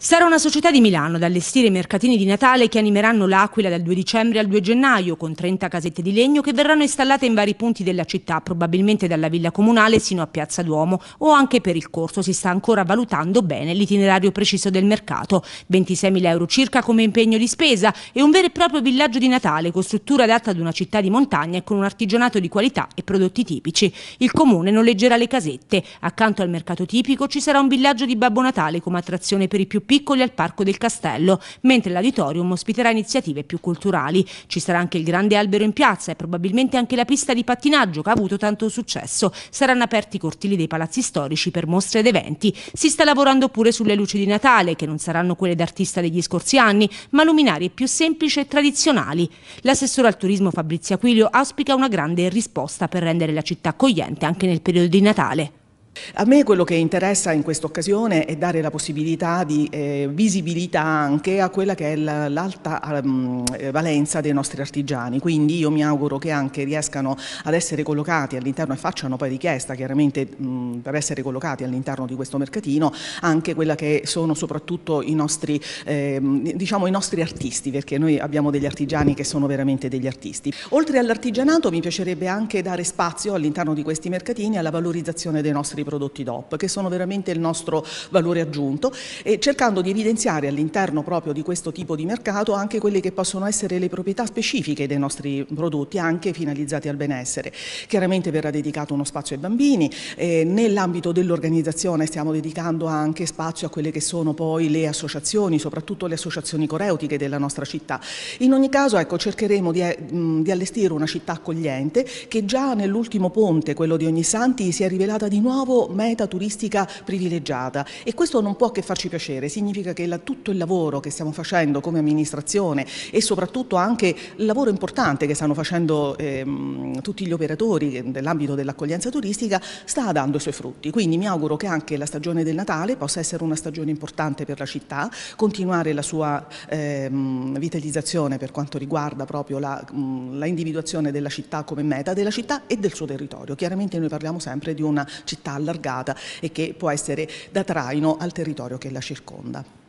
Sarà una società di Milano ad allestire i mercatini di Natale che animeranno l'Aquila dal 2 dicembre al 2 gennaio con 30 casette di legno che verranno installate in vari punti della città, probabilmente dalla Villa Comunale sino a Piazza Duomo o anche per il corso si sta ancora valutando bene l'itinerario preciso del mercato. 26.000 euro circa come impegno di spesa e un vero e proprio villaggio di Natale con struttura adatta ad una città di montagna e con un artigianato di qualità e prodotti tipici. Il comune noleggerà le casette. Accanto al mercato tipico ci sarà un villaggio di Babbo Natale come attrazione per i più piccoli al Parco del Castello, mentre l'Auditorium ospiterà iniziative più culturali. Ci sarà anche il grande albero in piazza e probabilmente anche la pista di pattinaggio che ha avuto tanto successo. Saranno aperti i cortili dei palazzi storici per mostre ed eventi. Si sta lavorando pure sulle luci di Natale, che non saranno quelle d'artista degli scorsi anni, ma luminarie più semplici e tradizionali. L'assessore al turismo Fabrizia Quilio auspica una grande risposta per rendere la città accogliente anche nel periodo di Natale. A me quello che interessa in questa occasione è dare la possibilità di eh, visibilità anche a quella che è l'alta um, valenza dei nostri artigiani, quindi io mi auguro che anche riescano ad essere collocati all'interno e facciano poi richiesta chiaramente mh, per essere collocati all'interno di questo mercatino anche quella che sono soprattutto i nostri, eh, diciamo, i nostri artisti, perché noi abbiamo degli artigiani che sono veramente degli artisti. Oltre all'artigianato mi piacerebbe anche dare spazio all'interno di questi mercatini alla valorizzazione dei nostri prodotti prodotti DOP, che sono veramente il nostro valore aggiunto, e cercando di evidenziare all'interno proprio di questo tipo di mercato anche quelle che possono essere le proprietà specifiche dei nostri prodotti, anche finalizzati al benessere. Chiaramente verrà dedicato uno spazio ai bambini, eh, nell'ambito dell'organizzazione stiamo dedicando anche spazio a quelle che sono poi le associazioni, soprattutto le associazioni coreutiche della nostra città. In ogni caso ecco, cercheremo di, eh, di allestire una città accogliente che già nell'ultimo ponte, quello di Ognissanti, si è rivelata di nuovo meta turistica privilegiata e questo non può che farci piacere, significa che la, tutto il lavoro che stiamo facendo come amministrazione e soprattutto anche il lavoro importante che stanno facendo ehm, tutti gli operatori nell'ambito dell'accoglienza turistica sta dando i suoi frutti, quindi mi auguro che anche la stagione del Natale possa essere una stagione importante per la città, continuare la sua ehm, vitalizzazione per quanto riguarda proprio la, mh, la individuazione della città come meta della città e del suo territorio, chiaramente noi parliamo sempre di una città alla allargata e che può essere da traino al territorio che la circonda.